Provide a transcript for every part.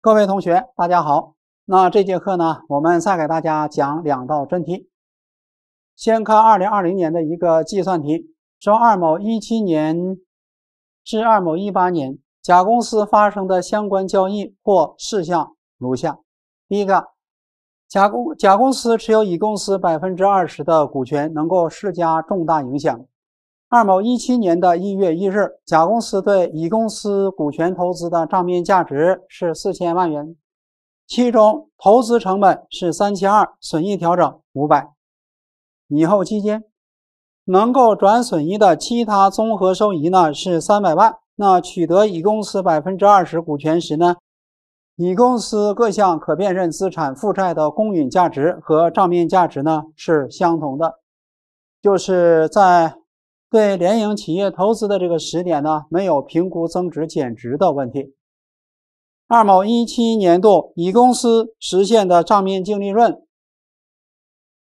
各位同学，大家好。那这节课呢，我们再给大家讲两道真题。先看二零二零年的一个计算题，说二某一七年至二某一八年，甲公司发生的相关交易或事项如下：第一个，甲公甲公司持有乙公司百分之二十的股权，能够施加重大影响。二某一七年的一月一日，甲公司对乙公司股权投资的账面价值是四千万元，其中投资成本是三千二，损益调整五百。以后期间能够转损益的其他综合收益呢是三百万。那取得乙公司百分之二十股权时呢，乙公司各项可辨认资产负债的公允价值和账面价值呢是相同的，就是在。对联营企业投资的这个时点呢，没有评估增值减值的问题。二某一七年度，乙公司实现的账面净利润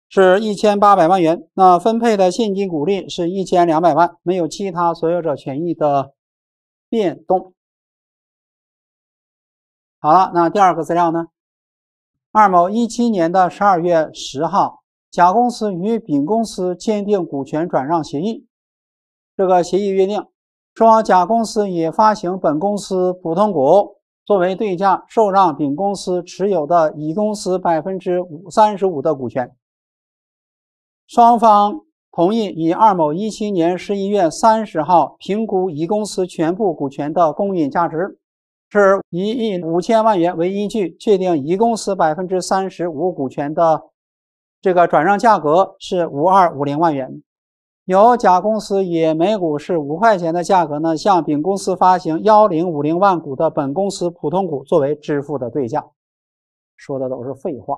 是一千八百万元，那分配的现金股利是一千两百万，没有其他所有者权益的变动。好了，那第二个资料呢？二某一七年的十二月十号，甲公司与丙公司签订股权转让协议。这个协议约定，说甲公司以发行本公司普通股作为对价，受让丙公司持有的乙公司百分之五三十五的股权。双方同意以二某一七年十一月三十号评估乙公司全部股权的公允价值是一亿五千万元为依据，确定乙公司百分之三十五股权的这个转让价格是五二五零万元。由甲公司以每股是五块钱的价格呢，向丙公司发行幺零五零万股的本公司普通股作为支付的对象，说的都是废话。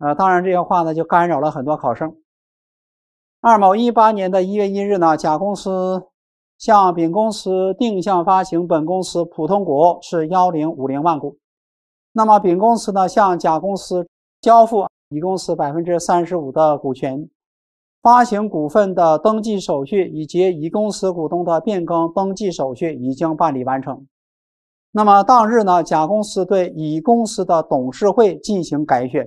呃，当然这些话呢就干扰了很多考生。二某一八年的一月一日呢，甲公司向丙公司定向发行本公司普通股是幺零五零万股，那么丙公司呢向甲公司交付乙公司百分之三十五的股权。发行股份的登记手续以及乙公司股东的变更登记手续已经办理完成。那么当日呢，甲公司对乙公司的董事会进行改选，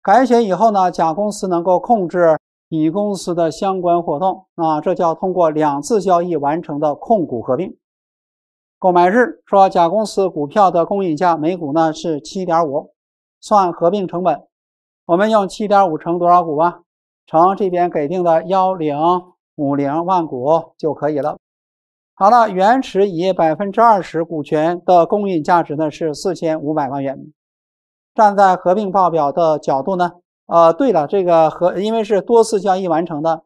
改选以后呢，甲公司能够控制乙公司的相关活动，啊，这叫通过两次交易完成的控股合并。购买日说，甲公司股票的公允价每股呢是七点五，算合并成本，我们用七点五乘多少股吧？乘这边给定的幺零五零万股就可以了。好了，原持以百分之二十股权的公允价值呢是四千五百万元。站在合并报表的角度呢，呃，对了，这个合因为是多次交易完成的，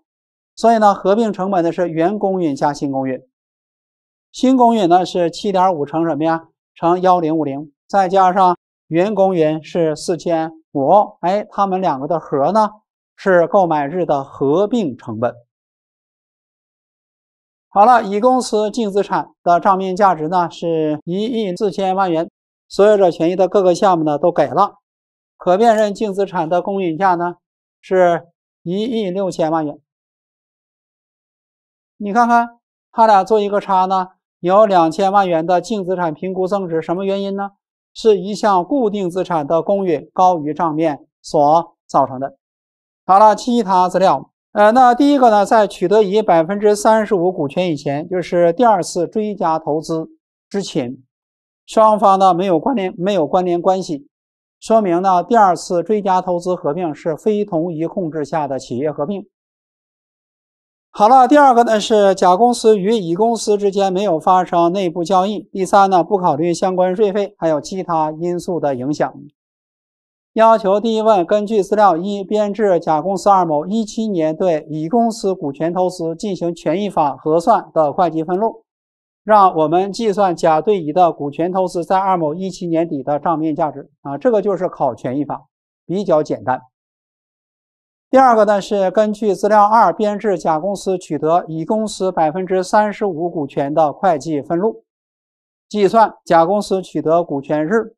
所以呢，合并成本呢是原公允加新公允。新公允呢是七点五乘什么呀？乘幺零五零，再加上原公允是四千五，哎，它们两个的和呢？是购买日的合并成本。好了，乙公司净资产的账面价值呢是一亿四千万元，所有者权益的各个项目呢都给了，可辨认净资产的公允价呢是一亿六千万元。你看看他俩做一个差呢，有两千万元的净资产评估增值，什么原因呢？是一项固定资产的公允高于账面所造成的。好了，其他资料。呃，那第一个呢，在取得乙百分之三十五股权以前，就是第二次追加投资之前，双方呢没有关联，没有关联关系，说明呢第二次追加投资合并是非同一控制下的企业合并。好了，第二个呢是甲公司与乙公司之间没有发生内部交易。第三呢，不考虑相关税费还有其他因素的影响。要求第一问，根据资料一编制甲公司二某一七年对乙公司股权投资进行权益法核算的会计分录，让我们计算甲对乙的股权投资在二某一七年底的账面价值啊，这个就是考权益法，比较简单。第二个呢是根据资料二编制甲公司取得乙公司百分之三十五股权的会计分录，计算甲公司取得股权日。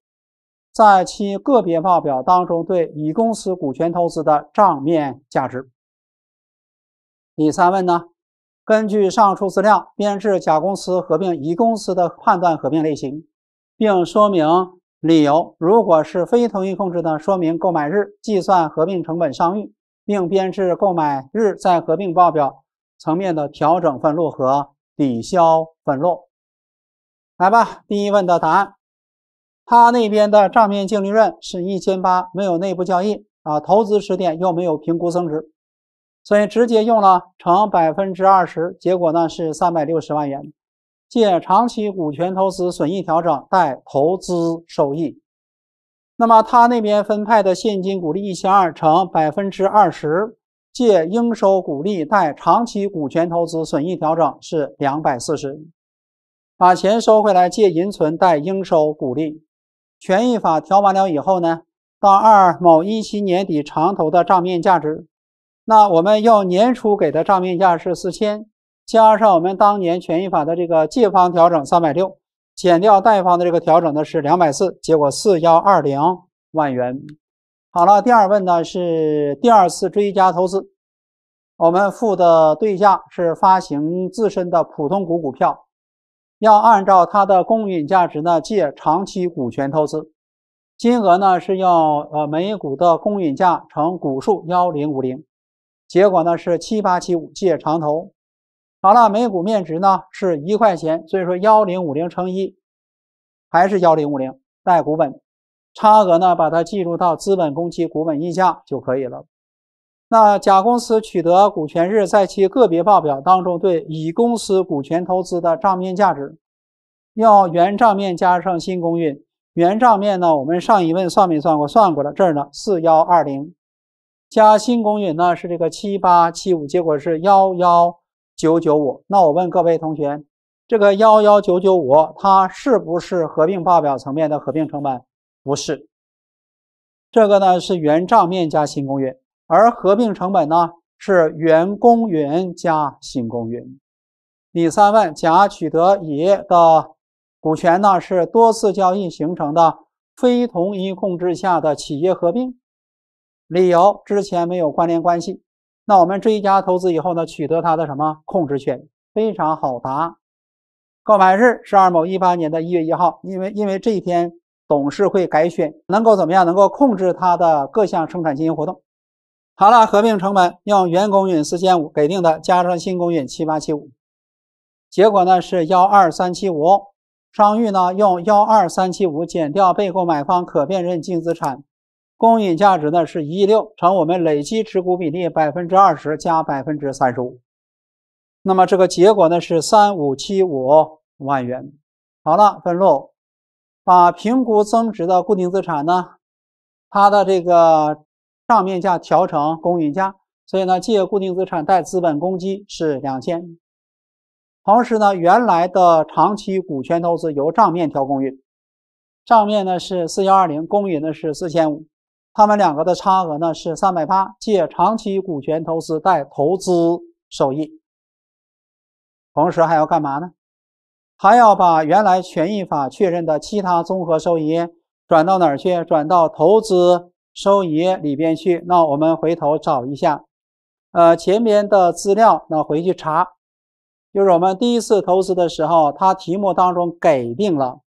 在其个别报表当中，对乙公司股权投资的账面价值。第三问呢？根据上述资料，编制甲公司合并乙公司的判断合并类型，并说明理由。如果是非同一控制的，说明购买日计算合并成本商誉，并编制购买日在合并报表层面的调整分录和抵消分录。来吧，第一问的答案。他那边的账面净利润是一千八，没有内部交易啊，投资时点又没有评估增值，所以直接用了乘百分之二十，结果呢是三百六十万元，借长期股权投资损益调整贷投资收益。那么他那边分派的现金股利一千二乘百分之二十，借应收股利贷长期股权投资损益调整是两百四十，把钱收回来借银存贷应收股利。权益法调完了以后呢，到二某一七年底长投的账面价值，那我们要年初给的账面价是四千，加上我们当年权益法的这个借方调整三百六，减掉贷方的这个调整的是两百四，结果四幺二零万元。好了，第二问呢是第二次追加投资，我们付的对象是发行自身的普通股股票。要按照它的公允价值呢，借长期股权投资，金额呢是要呃每股的公允价乘股数幺零五零，结果呢是七八七五借长投。好了，每股面值呢是一块钱，所以说幺零五零乘一还是幺零五零，贷股本，差额呢把它计入到资本公积股本溢价就可以了。那甲公司取得股权日在其个别报表当中对乙公司股权投资的账面价值，要原账面加上新公允。原账面呢？我们上一问算没算过？算过了。这儿呢，四幺二零加新公允呢是这个七八七五，结果是幺幺九九五。那我问各位同学，这个幺幺九九五，它是不是合并报表层面的合并成本？不是，这个呢是原账面加新公允。而合并成本呢是原公允加新公允。第三问，甲取得乙的股权呢是多次交易形成的非同一控制下的企业合并，理由之前没有关联关系。那我们追加投资以后呢，取得它的什么控制权？非常好答，购买日是二某一八年的一月一号，因为因为这一天董事会改选，能够怎么样？能够控制它的各项生产经营活动。好了，合并成本用原公允四千五给定的，加上新公允七八七五，结果呢是幺二三七五。商誉呢用幺二三七五减掉被购买方可辨认净资产公允价值呢是一亿六乘我们累计持股比例百分之二十加百分之三十五，那么这个结果呢是三五七五万元。好了，分录，把评估增值的固定资产呢，它的这个。账面价调成公允价，所以呢，借固定资产贷资本公积是两千。同时呢，原来的长期股权投资由账面调公允，账面呢是四幺二零，公允呢是四千五，它们两个的差额呢是三百八，借长期股权投资贷投资收益。同时还要干嘛呢？还要把原来权益法确认的其他综合收益转到哪儿去？转到投资。收益里边去，那我们回头找一下，呃，前面的资料，那回去查，就是我们第一次投资的时候，它题目当中给定了，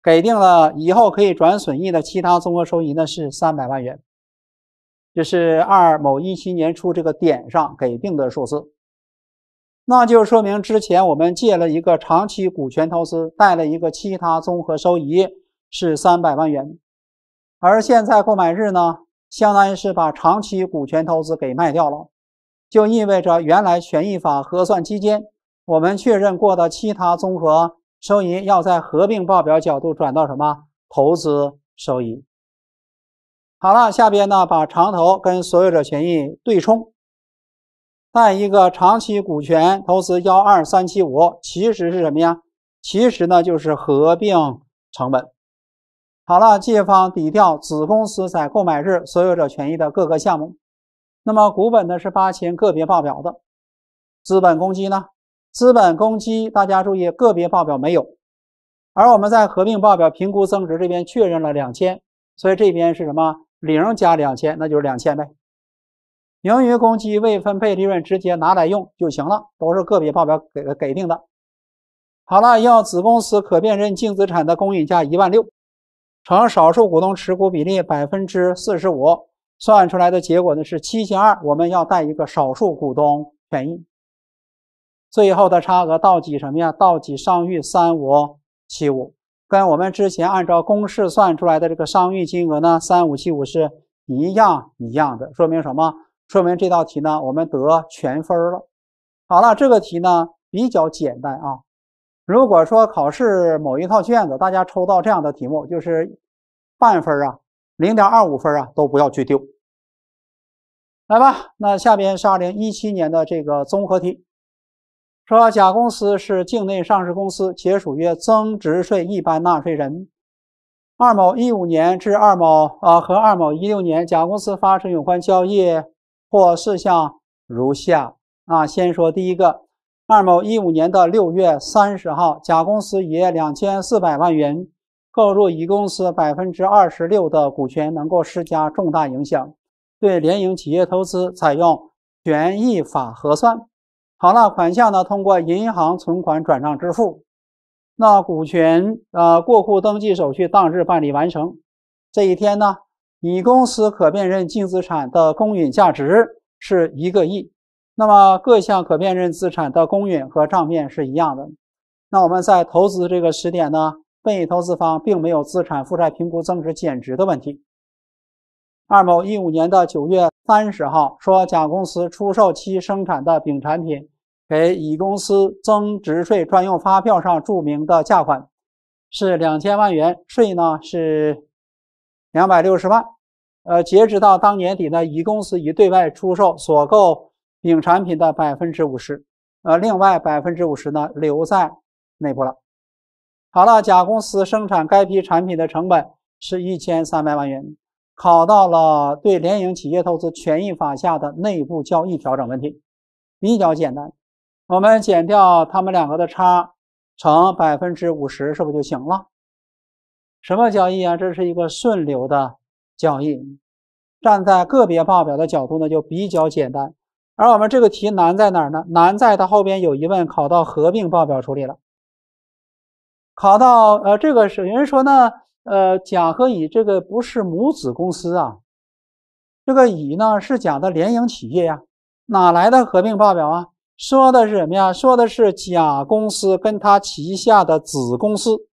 给定了以后可以转损益的其他综合收益呢是三百万元，这是二某一七年初这个点上给定的数字，那就说明之前我们借了一个长期股权投资，带了一个其他综合收益是三百万元。而现在购买日呢，相当于是把长期股权投资给卖掉了，就意味着原来权益法核算期间我们确认过的其他综合收益，要在合并报表角度转到什么投资收益。好了，下边呢把长投跟所有者权益对冲，在一个长期股权投资幺二三七五，其实是什么呀？其实呢就是合并成本。好了，借方抵掉子公司在购买日所有者权益的各个项目。那么股本呢是八千，个别报表的资本公积呢？资本公积大家注意，个别报表没有，而我们在合并报表评估增值这边确认了两千，所以这边是什么零加两千，那就是两千呗。盈余公积、未分配利润直接拿来用就行了，都是个别报表给给定的。好了，要子公司可辨认净资产的公允价一万六。乘少数股东持股比例百分之四十五，算出来的结果呢是七千二。我们要带一个少数股东权益，最后的差额到几什么呀？到几商誉三五七五，跟我们之前按照公式算出来的这个商誉金额呢三五七五是一样一样的，说明什么？说明这道题呢我们得全分了。好了，这个题呢比较简单啊。如果说考试某一套卷子，大家抽到这样的题目，就是半分啊，零点二五分啊，都不要去丢。来吧，那下边是二零一七年的这个综合题，说甲公司是境内上市公司，且属于增值税一般纳税人。二某一五年至二某啊和二某一六年，甲公司发生有关交易或事项如下啊，先说第一个。二某一五年的六月三十号，甲公司以两千四百万元购入乙公司百分之二十六的股权，能够施加重大影响，对联营企业投资采用权益法核算。好了，款项呢通过银行存款转账支付，那股权呃过户登记手续当日办理完成。这一天呢，乙公司可辨认净资产的公允价值是一个亿。那么各项可辨认资产的公允和账面是一样的。那我们在投资这个时点呢，被投资方并没有资产负债评估增值减值的问题。二某一五年的九月三十号，说甲公司出售其生产的丙产品给乙公司，增值税专用发票上注明的价款是两千万元，税呢是两百六十万。呃，截止到当年底呢，乙公司已对外出售所购。丙产品的百分之五十，呃，另外百分之五十呢留在内部了。好了，甲公司生产该批产品的成本是一千三百万元。考到了对联营企业投资权益法下的内部交易调整问题，比较简单。我们减掉他们两个的差，乘百分之五十，是不是就行了？什么交易啊？这是一个顺流的交易。站在个别报表的角度呢，就比较简单。而我们这个题难在哪儿呢？难在它后边有疑问考到合并报表处理了，考到呃这个是有人说呢，呃甲和乙这个不是母子公司啊，这个乙呢是甲的联营企业呀，哪来的合并报表啊？说的是什么呀？说的是甲公司跟他旗下的子公司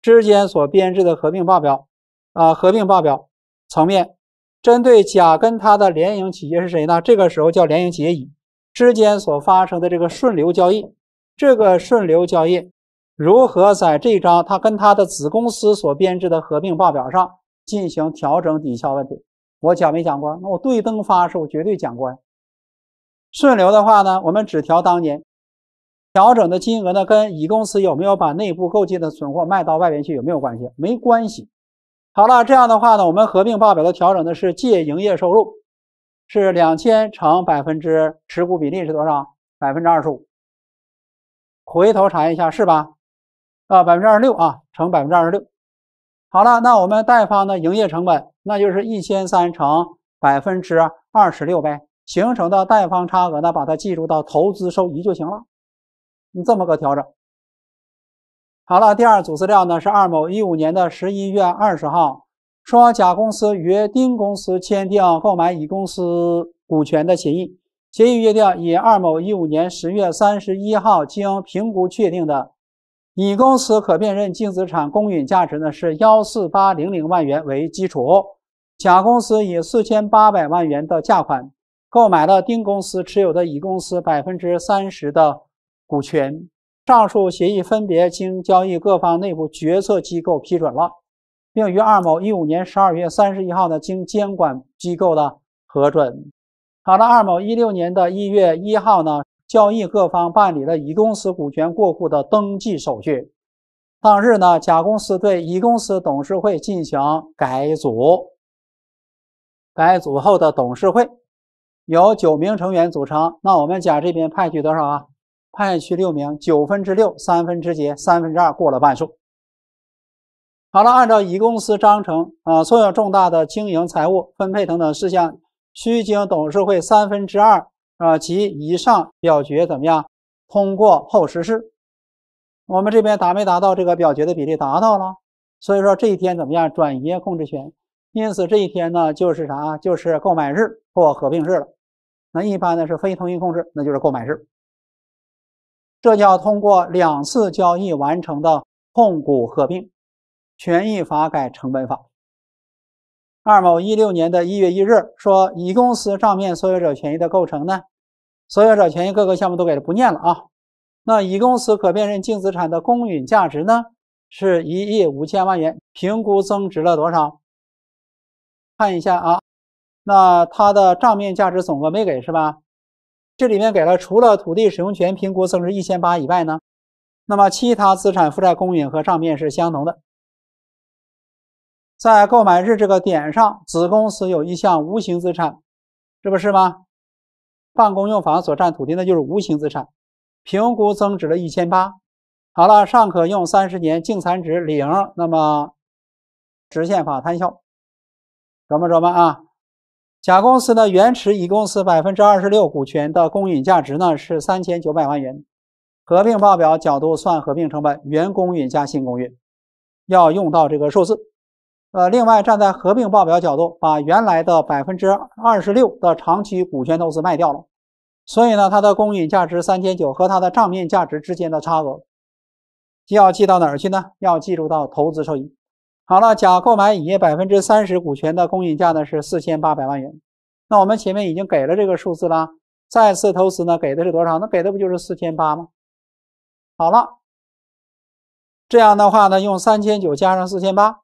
之间所编制的合并报表啊，合并报表层面。针对甲跟他的联营企业是谁呢？这个时候叫联营企业乙之间所发生的这个顺流交易，这个顺流交易如何在这张他跟他的子公司所编制的合并报表上进行调整抵消问题？我讲没讲过？那我对灯发的时候绝对讲过呀。顺流的话呢，我们只调当年调整的金额呢，跟乙公司有没有把内部购进的存货卖到外边去有没有关系？没关系。好了，这样的话呢，我们合并报表的调整呢是借营业收入，是两千乘百分之持股比例是多少？百分之二十五。回头查一下是吧？啊，百分之二十六啊，乘百分之二十六。好了，那我们贷方的营业成本，那就是一千三乘百分之二十六呗。形成的贷方差额呢，把它计入到投资收益就行了。你这么个调整。好了，第二组资料呢是二某一五年的十一月二十号，说甲公司与丁公司签订购买乙公司股权的协议，协议约定以二某一五年十月三十一号经评估确定的乙公司可辨认净资产公允价值呢是幺四八零零万元为基础，甲公司以四千八百万元的价款购买了丁公司持有的乙公司百分之三十的股权。上述协议分别经交易各方内部决策机构批准了，并于二某一五年十二月三十一号呢，经监管机构的核准。好了，二某一六年的一月一号呢，交易各方办理了乙公司股权过户的登记手续。当日呢，甲公司对乙公司董事会进行改组。改组后的董事会由九名成员组成。那我们甲这边派去多少啊？派去六名，九分之六，三分之几，三分之二过了半数。好了，按照乙公司章程啊，所有重大的经营、财务、分配等等事项，需经董事会三分之二啊及以上表决，怎么样通过后实施。我们这边达没达到这个表决的比例？达到了，所以说这一天怎么样？转移控制权，因此这一天呢，就是啥？就是购买日或合并日了。那一般呢是非同一控制，那就是购买日。这叫通过两次交易完成的控股合并，权益法改成本法。二某一六年的一月一日，说乙公司账面所有者权益的构成呢？所有者权益各个项目都给不念了啊。那乙公司可辨认净资产的公允价值呢？是一亿五千万元，评估增值了多少？看一下啊，那它的账面价值总额没给是吧？这里面给了除了土地使用权评估增值一千八以外呢，那么其他资产负债公允和上面是相同的。在购买日这个点上，子公司有一项无形资产，这不是吗？办公用房所占土地那就是无形资产，评估增值了一千八。好了，尚可用三十年，净残值零，那么直线法摊销。琢磨琢磨啊。甲公司的原持乙公司百分之二十六股权的公允价值呢是三千九百万元，合并报表角度算合并成本，原公允加新公允，要用到这个数字。呃，另外站在合并报表角度，把原来的百分之二十六的长期股权投资卖掉了，所以呢，它的公允价值三千九和它的账面价值之间的差额，要记到哪儿去呢？要记住到投资收益。好了，甲购买乙百分之三十股权的公允价呢是四千八百万元，那我们前面已经给了这个数字了。再次投资呢给的是多少？那给的不就是四千八吗？好了，这样的话呢，用三千九加上四千八，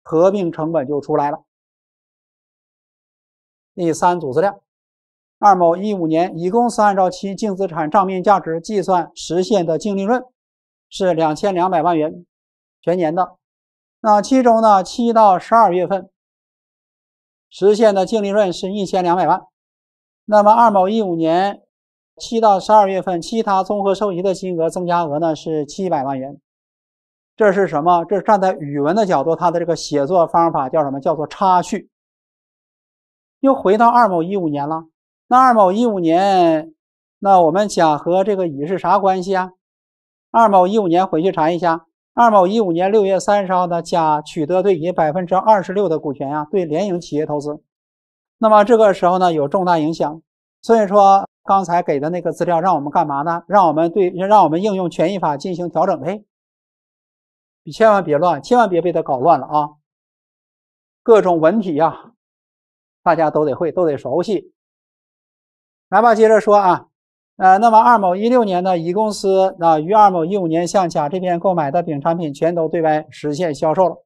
合并成本就出来了。第三组资料，二某一五年，乙公司按照其净资产账面价值计算实现的净利润是两千两百万元，全年的。那其中呢，七到十二月份实现的净利润是一千两百万。那么二某一五年七到十二月份其他综合收益的金额增加额呢是七百万元。这是什么？这是站在语文的角度，它的这个写作方法叫什么？叫做插叙。又回到二某一五年了。那二某一五年，那我们讲和这个乙是啥关系啊？二某一五年回去查一下。二某一五年六月三十号呢，甲取得对乙百分之二十六的股权呀，对联营企业投资。那么这个时候呢，有重大影响。所以说，刚才给的那个资料，让我们干嘛呢？让我们对，让我们应用权益法进行调整呗。你千万别乱，千万别被他搞乱了啊！各种文体呀，大家都得会，都得熟悉。来吧，接着说啊。呃，那么二某一六年呢，乙公司啊，于二某一五年向甲这边购买的丙产品，全都对外实现销售了。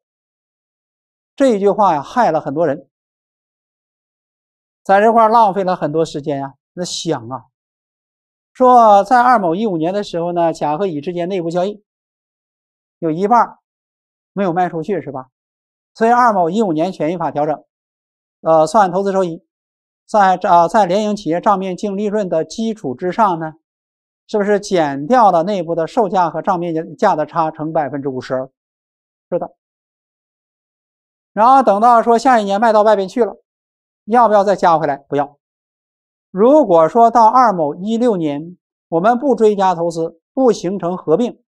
这一句话呀，害了很多人，在这块浪费了很多时间呀。那想啊，说在二某一五年的时候呢，甲和乙之间内部交易，有一半没有卖出去，是吧？所以二某一五年权益法调整，呃，算投资收益。在啊，在联营企业账面净利润的基础之上呢，是不是减掉了内部的售价和账面价的差乘百分之五十？是的。然后等到说下一年卖到外边去了，要不要再加回来？不要。如果说到二某一六年，我们不追加投资，不形成合并，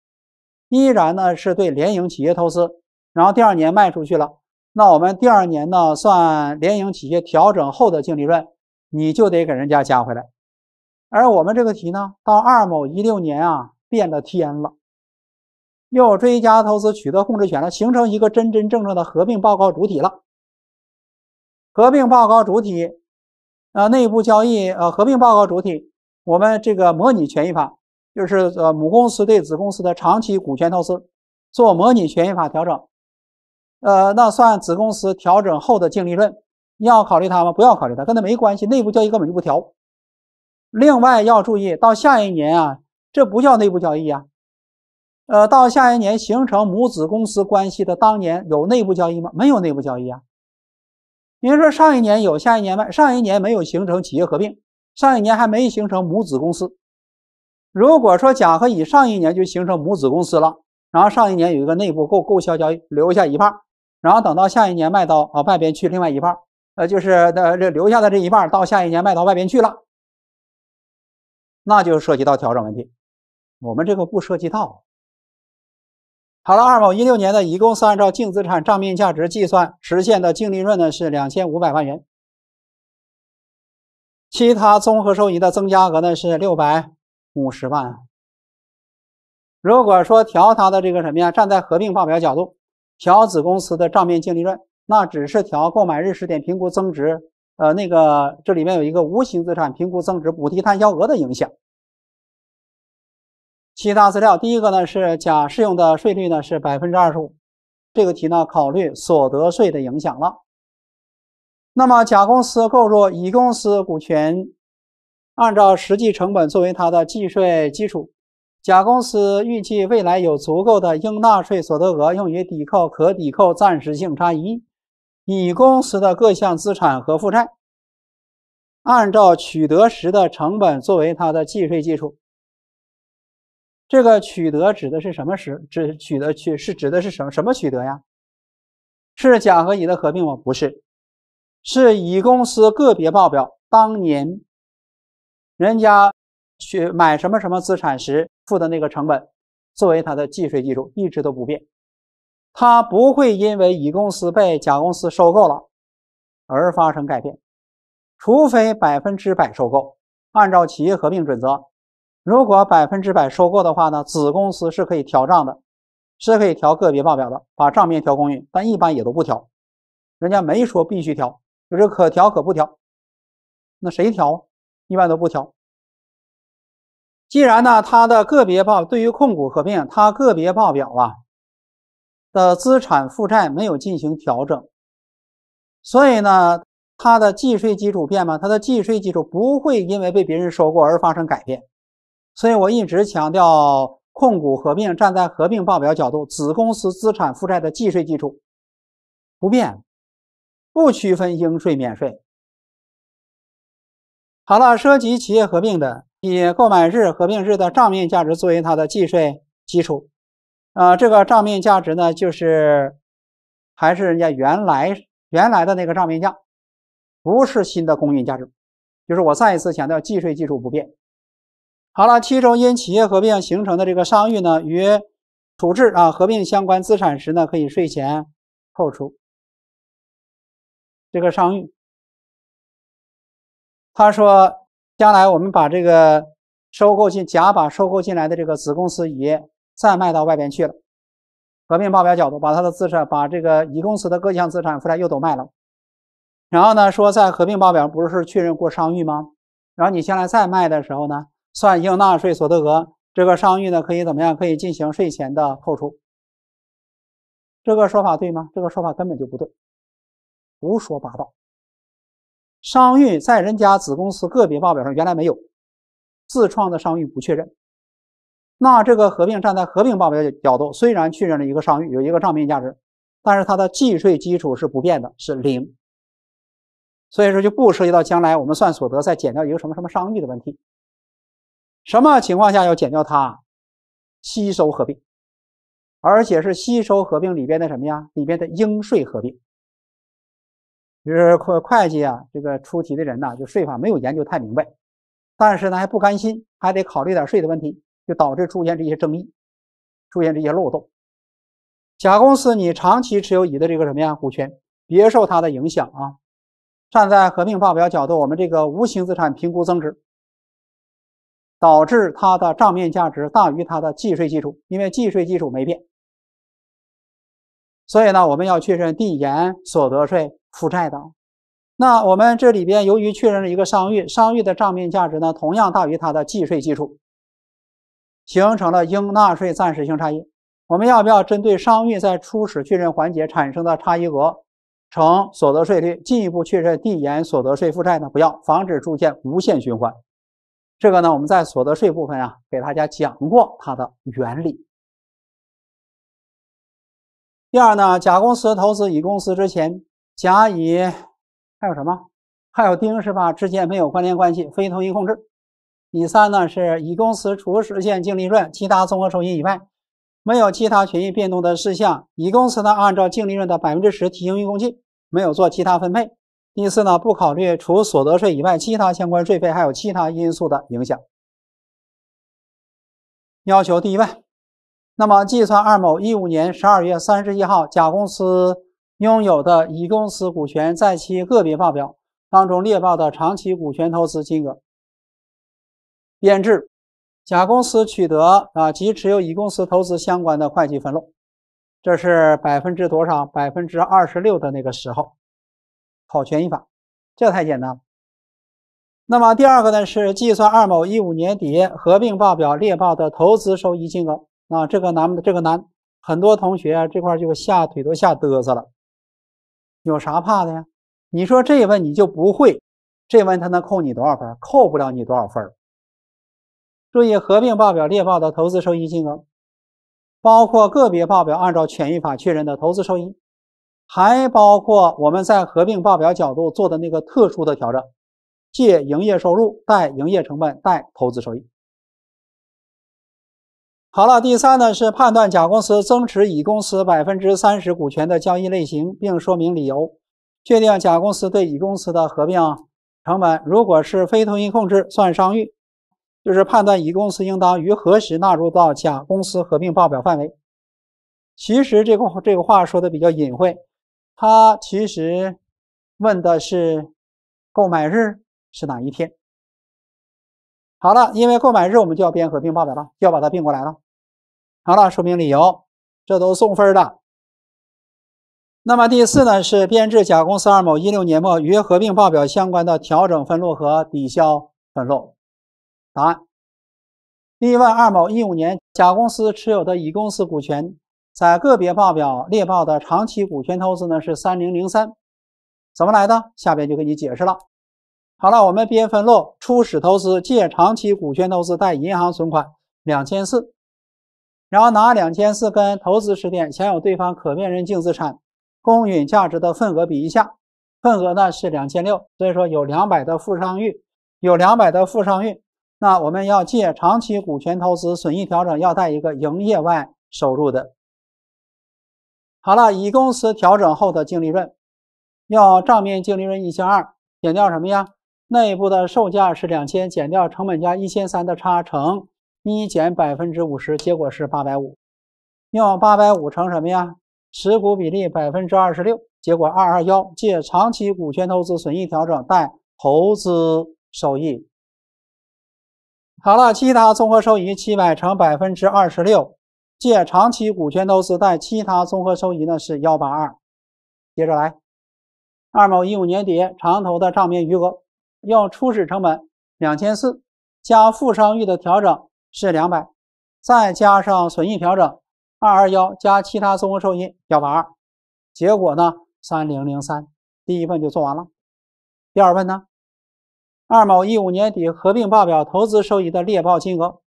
依然呢是对联营企业投资，然后第二年卖出去了。那我们第二年呢，算联营企业调整后的净利润，你就得给人家加回来。而我们这个题呢，到二某一六年啊，变了天了，又追加投资取得控制权了，形成一个真真正正的合并报告主体了。合并报告主体，呃，内部交易，呃，合并报告主体，我们这个模拟权益法，就是呃，母公司对子公司的长期股权投资做模拟权益法调整。呃，那算子公司调整后的净利润，要考虑它吗？不要考虑它，跟它没关系。内部交易根本就不调。另外要注意到下一年啊，这不叫内部交易啊。呃，到下一年形成母子公司关系的当年有内部交易吗？没有内部交易啊。您说上一年有，下一年没？上一年没有形成企业合并，上一年还没形成母子公司。如果说甲和乙上一年就形成母子公司了，然后上一年有一个内部购购销交易，留下一半。然后等到下一年卖到啊外边去，另外一半，呃，就是呃这留下的这一半到下一年卖到外边去了，那就涉及到调整问题。我们这个不涉及到。好了，二某一六年的，一共是按照净资产账面价值计算实现的净利润呢是两千五百万元，其他综合收益的增加额呢是六百五十万。如果说调它的这个什么呀，站在合并报表角度。调子公司的账面净利润，那只是调购买日时点评估增值，呃，那个这里面有一个无形资产评估增值补贴摊销额的影响。其他资料，第一个呢是甲适用的税率呢是百分之二十五，这个题呢考虑所得税的影响了。那么甲公司购入乙公司股权，按照实际成本作为它的计税基础。甲公司预计未来有足够的应纳税所得额用于抵扣可抵扣暂时性差异。乙公司的各项资产和负债按照取得时的成本作为它的计税基础。这个取得指的是什么时？指取得取是指的是什什么取得呀？是甲和乙的合并吗？不是，是乙公司个别报表当年人家。去买什么什么资产时付的那个成本，作为它的计税基础一直都不变，它不会因为乙公司被甲公司收购了而发生改变，除非百分之百收购。按照企业合并准则，如果百分之百收购的话呢，子公司是可以调账的，是可以调个别报表的，把账面调公允，但一般也都不调，人家没说必须调，就是可调可不调。那谁调？一般都不调。既然呢，它的个别报对于控股合并，它个别报表啊的资产负债没有进行调整，所以呢，它的计税基础变吗？它的计税基础不会因为被别人收购而发生改变。所以我一直强调，控股合并站在合并报表角度，子公司资产负债的计税基础不变，不区分应税免税。好了，涉及企业合并的。以购买日合并日的账面价值作为它的计税基础，啊，这个账面价值呢，就是还是人家原来原来的那个账面价，不是新的公允价值。就是我再一次强调，计税基础不变。好了，其中因企业合并形成的这个商誉呢，与处置啊合并相关资产时呢，可以税前扣除这个商誉。他说。将来我们把这个收购进甲，把收购进来的这个子公司乙再卖到外边去了。合并报表角度，把它的资产，把这个乙公司的各项资产负债又都卖了。然后呢，说在合并报表不是确认过商誉吗？然后你将来再卖的时候呢，算应纳税所得额，这个商誉呢可以怎么样？可以进行税前的扣除。这个说法对吗？这个说法根本就不对，胡说八道。商誉在人家子公司个别报表上原来没有，自创的商誉不确认。那这个合并站在合并报表角度，虽然确认了一个商誉，有一个账面价值，但是它的计税基础是不变的，是零。所以说就不涉及到将来我们算所得再减掉一个什么什么商誉的问题。什么情况下要减掉它？吸收合并，而且是吸收合并里边的什么呀？里边的应税合并。比如会会计啊，这个出题的人呢，就税法没有研究太明白，但是呢还不甘心，还得考虑点税的问题，就导致出现这些争议，出现这些漏洞。甲公司，你长期持有乙的这个什么呀股权，别受它的影响啊。站在合并报表角度，我们这个无形资产评估增值，导致它的账面价值大于它的计税基础，因为计税基础没变，所以呢，我们要确认递延所得税。负债的，那我们这里边由于确认了一个商誉，商誉的账面价值呢，同样大于它的计税基础，形成了应纳税暂时性差异。我们要不要针对商誉在初始确认环节产生的差异额，乘所得税率，进一步确认递延所得税负债呢？不要，防止出现无限循环。这个呢，我们在所得税部分啊，给大家讲过它的原理。第二呢，甲公司投资乙公司之前。甲、乙还有什么？还有丁是吧？之间没有关联关系，非同一控制。第三呢，是乙公司除实现净利润、其他综合收益以外，没有其他权益变动的事项。乙公司呢，按照净利润的百分之十提行预余公没有做其他分配。第四呢，不考虑除所得税以外其他相关税费还有其他因素的影响。要求第一问，那么计算二某一五年十二月三十一号，甲公司。拥有的乙公司股权在其个别报表当中列报的长期股权投资金额，编制甲公司取得啊及持有乙公司投资相关的会计分录，这是百分之多少？百分之二十六的那个时候，考权益法，这太简单了。那么第二个呢是计算二某一五年底合并报表列报的投资收益金额啊，这个难不？这个难，很多同学这块就下腿都下嘚瑟了。有啥怕的呀？你说这问你就不会，这问他能扣你多少分？扣不了你多少分。注意合并报表列报的投资收益金额，包括个别报表按照权益法确认的投资收益，还包括我们在合并报表角度做的那个特殊的调整，借营业收入，贷营业成本，贷投资收益。好了，第三呢是判断甲公司增持乙公司百分之三十股权的交易类型，并说明理由，确定甲公司对乙公司的合并成本。如果是非同一控制，算商誉，就是判断乙公司应当于何时纳入到甲公司合并报表范围。其实这个这个话说的比较隐晦，他其实问的是购买日是哪一天。好了，因为购买日我们就要编合并报表了，就要把它并过来了。好了，说明理由，这都送分的。那么第四呢，是编制甲公司二某一六年末额合并报表相关的调整分录和抵消分录。答案。另外，二某一五年，甲公司持有的乙公司股权在个别报表列报的长期股权投资呢是三零零三，怎么来的？下边就给你解释了。好了，我们编分录：初始投资借长期股权投资，贷银行存款两千四。然后拿两千四跟投资时点享有对方可辨认净资产公允价值的份额比一下，份额呢是两千六，所以说有两百的负商誉，有两百的负商誉。那我们要借长期股权投资损益调整，要带一个营业外收入的。好了，乙公司调整后的净利润，要账面净利润一千二，减掉什么呀？内部的售价是两千，减掉成本价一千三的差乘。一减百分之五十，结果是八百五。用八百五乘什么呀？持股比例百分之二十六，结果二二幺借长期股权投资损益调整贷投资收益。好了，其他综合收益七百乘百分之二十六借长期股权投资贷其他综合收益呢是幺八二。接着来，二某一五年底长投的账面余额用初始成本两千四加负商誉的调整。是两百，再加上损益调整二二幺加其他综合收益幺八二，结果呢三零零三。第一问就做完了。第二问呢？二某一五年底合并报表投资收益的列报金额，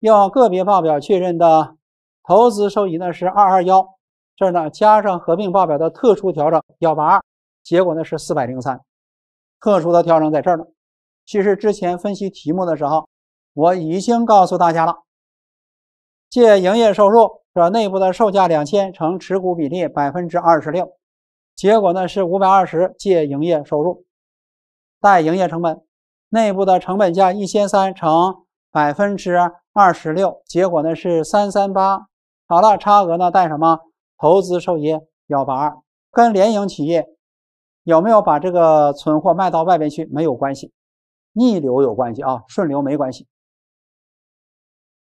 用个别报表确认的投资收益呢是二二幺，这儿呢加上合并报表的特殊调整幺八二，结果呢是四百零三。特殊的调整在这儿呢。其实之前分析题目的时候。我已经告诉大家了，借营业收入是吧？内部的售价两千乘持股比例百分之二十六，结果呢是五百二十借营业收入，贷营业成本，内部的成本价一千三乘百分之二十六，结果呢是三三八。好了，差额呢贷什么？投资收益幺八二，跟联营企业有没有把这个存货卖到外边去没有关系，逆流有关系啊，顺流没关系。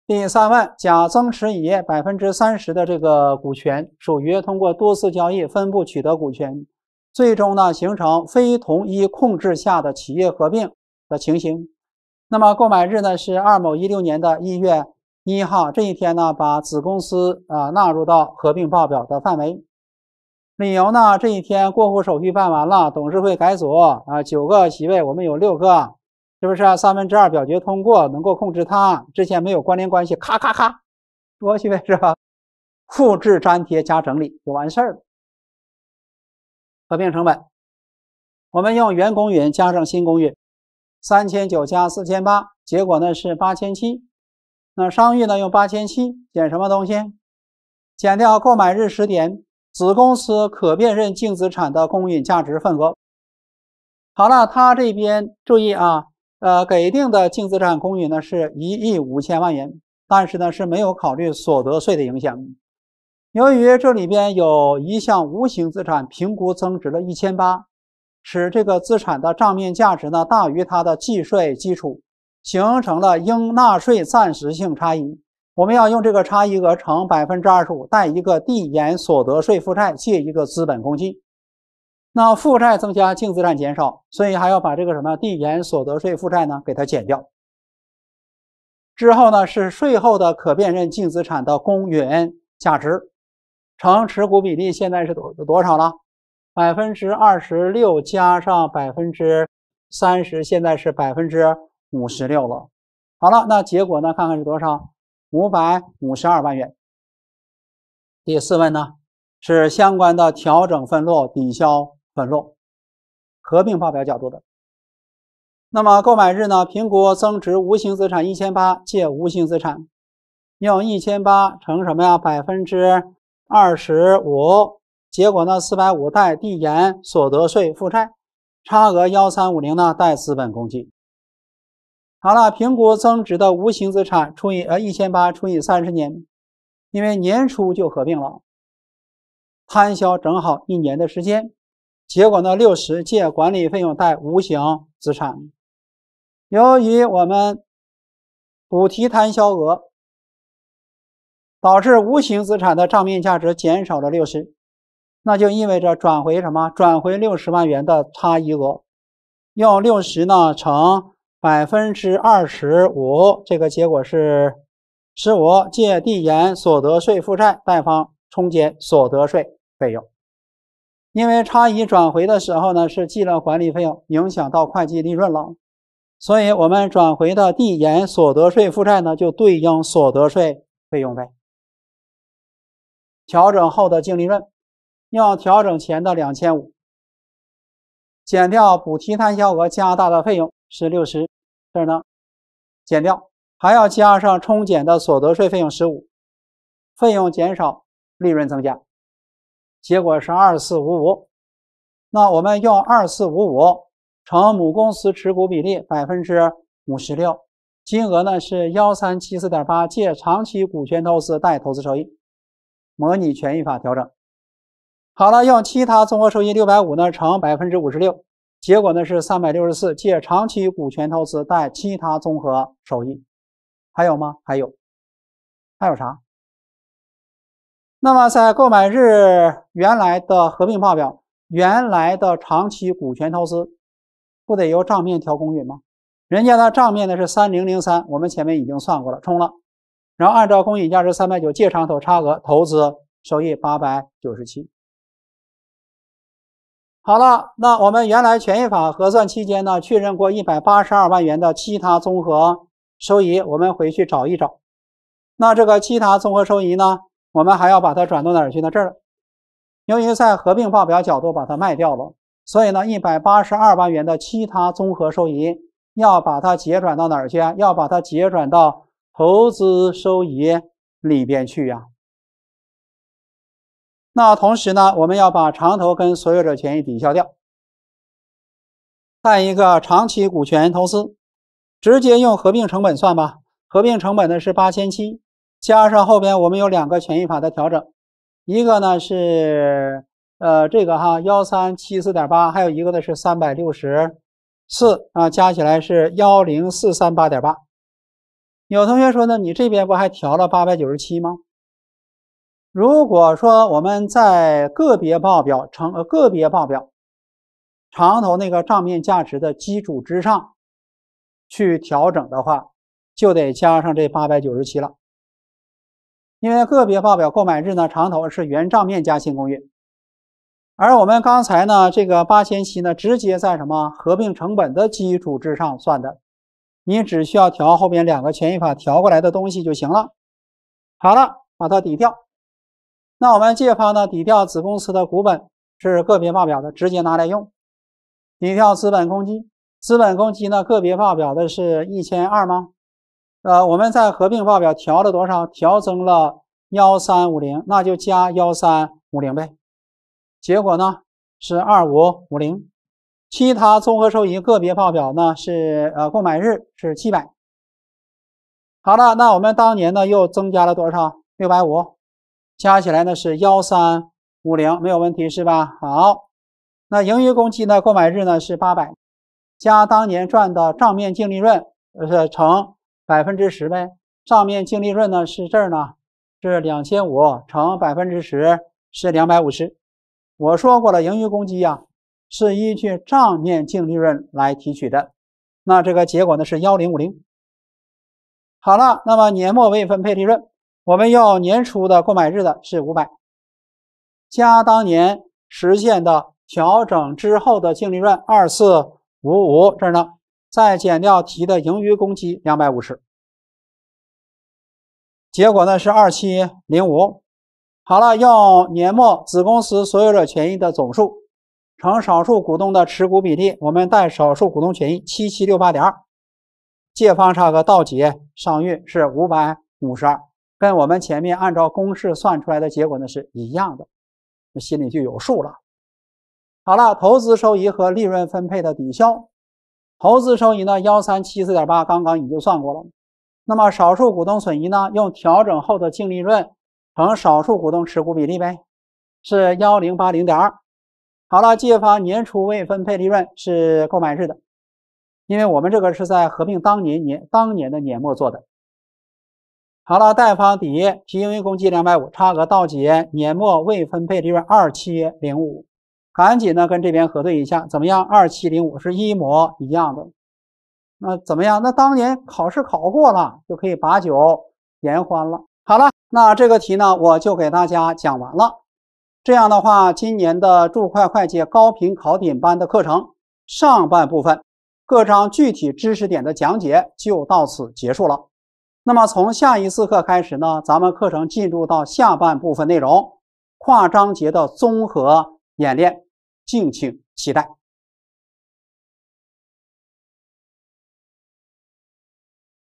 第三问，甲增持乙百分之三十的这个股权，属于通过多次交易分部取得股权，最终呢形成非同一控制下的企业合并的情形。那么购买日呢是二某一六年的一月一号，这一天呢把子公司啊纳入到合并报表的范围。理由呢这一天过户手续办完了，董事会改组啊，九个席位我们有六个。是不是啊？三分之二表决通过，能够控制它。之前没有关联关系，咔咔咔，多去呗，是吧？复制、粘贴、加整理就完事儿了。合并成本，我们用原公允加上新公允，三千九加四千八，结果呢是八千七。那商誉呢？用八千七减什么东西？减掉购买日时点子公司可辨认净资产的公允价值份额。好了，他这边注意啊。呃，给定的净资产公允呢是一亿五千万元，但是呢是没有考虑所得税的影响。由于这里边有一项无形资产评估增值了一千八，使这个资产的账面价值呢大于它的计税基础，形成了应纳税暂时性差异。我们要用这个差异额乘百分之二十五，贷一个递延所得税负债，借一个资本公积。那负债增加，净资产减少，所以还要把这个什么递延所得税负债呢给它减掉。之后呢是税后的可辨认净资产的公允价值乘持股比例，现在是多多少了？百分之二十六加上百分之三十，现在是百分之五十六了。好了，那结果呢？看看是多少？五百五十二万元。第四问呢是相关的调整分录抵消。分落，合并报表角度的。那么购买日呢？评估增值无形资产一千八借无形资产，用一千八乘什么呀？百分之二十五，结果呢？四百五贷递延所得税负债，差额幺三五零呢贷资本公积。好了，评估增值的无形资产除以呃一千八除以三十年，因为年初就合并了，摊销正好一年的时间。结果呢？六十借管理费用贷无形资产。由于我们补提摊销额，导致无形资产的账面价值减少了六十，那就意味着转回什么？转回六十万元的差额，用六十呢乘百分之二十五，这个结果是十五，借递延所得税负债，贷方冲减所得税费用。因为差异转回的时候呢，是记了管理费用，影响到会计利润了，所以我们转回的递延所得税负债呢，就对应所得税费用呗。调整后的净利润，要调整前的两千五，减掉补提摊销额加大的费用是六十，这呢，减掉，还要加上冲减的所得税费用十五，费用减少，利润增加。结果是二四五五，那我们用二四五五乘母公司持股比例百分之五十六，金额呢是幺三七四点八，借长期股权投资贷投资收益，模拟权益法调整。好了，用其他综合收益六百五呢乘百分之五十六，结果呢是三百六十四，借长期股权投资贷其他综合收益。还有吗？还有，还有啥？那么，在购买日原来的合并报表、原来的长期股权投资，不得由账面调公允吗？人家的账面呢是三零零三，我们前面已经算过了，冲了。然后按照公允价值三百九借长投差额投资收益八百九十七。好了，那我们原来权益法核算期间呢确认过一百八十二万元的其他综合收益，我们回去找一找。那这个其他综合收益呢？我们还要把它转到哪儿去呢？这儿，由于在合并报表角度把它卖掉了，所以呢，一百八十二万元的其他综合收益要把它结转到哪儿去啊？要把它结转到投资收益里边去呀。那同时呢，我们要把长投跟所有者权益抵消掉。再一个，长期股权投资直接用合并成本算吧，合并成本呢是八千七。加上后边我们有两个权益法的调整，一个呢是呃这个哈幺三七四点八，还有一个呢是三百六十四啊，加起来是幺零四三八点八。有同学说呢，你这边不还调了八百九十七吗？如果说我们在个别报表成呃个别报表长投那个账面价值的基础之上去调整的话，就得加上这八百九十七了。因为个别报表购买日呢，长头是原账面加新公允，而我们刚才呢，这个八千七呢，直接在什么合并成本的基础之上算的，你只需要调后边两个权益法调过来的东西就行了。好了，把它抵掉。那我们借方呢，抵掉子公司的股本是个别报表的，直接拿来用，抵掉资本公积，资本公积呢，个别报表的是一千二吗？呃，我们在合并报表调了多少？调增了幺三五零，那就加幺三五零呗。结果呢是二五五零。其他综合收益个别报表呢是呃购买日是七百。好了，那我们当年呢又增加了多少？六百五，加起来呢是幺三五零，没有问题是吧？好，那盈余公积呢购买日呢是八百，加当年赚的账面净利润呃乘。百分之十呗，账面净利润呢是这儿呢，是两千五乘百分之十是两百五十。我说过了，盈余公积呀是依据账面净利润来提取的，那这个结果呢是幺零五零。好了，那么年末未分配利润，我们要年初的购买日的是五百，加当年实现的调整之后的净利润二四五五这儿呢。再减掉提的盈余公积两百五十，结果呢是二七零五。好了，用年末子公司所有者权益的总数乘少数股东的持股比例，我们带少数股东权益七七六八点二，借方差额倒结上运是五百五十二，跟我们前面按照公式算出来的结果呢是一样的，那心里就有数了。好了，投资收益和利润分配的抵消。投资收益呢？幺三七四点八，刚刚已经算过了。那么少数股东损益呢？用调整后的净利润乘少数股东持股比例呗，是幺零八零点二。好了，借方年初未分配利润是购买日的，因为我们这个是在合并当年年当年的年末做的。好了，贷方抵提盈余公积两百五，差额到结年末未分配利润二七零五。赶紧呢，跟这边核对一下，怎么样？二七零五是一模一样的，那怎么样？那当年考试考过了，就可以把酒言欢了。好了，那这个题呢，我就给大家讲完了。这样的话，今年的注会会计高频考点班的课程上半部分各章具体知识点的讲解就到此结束了。那么从下一次课开始呢，咱们课程进入到下半部分内容，跨章节的综合演练。敬请期待。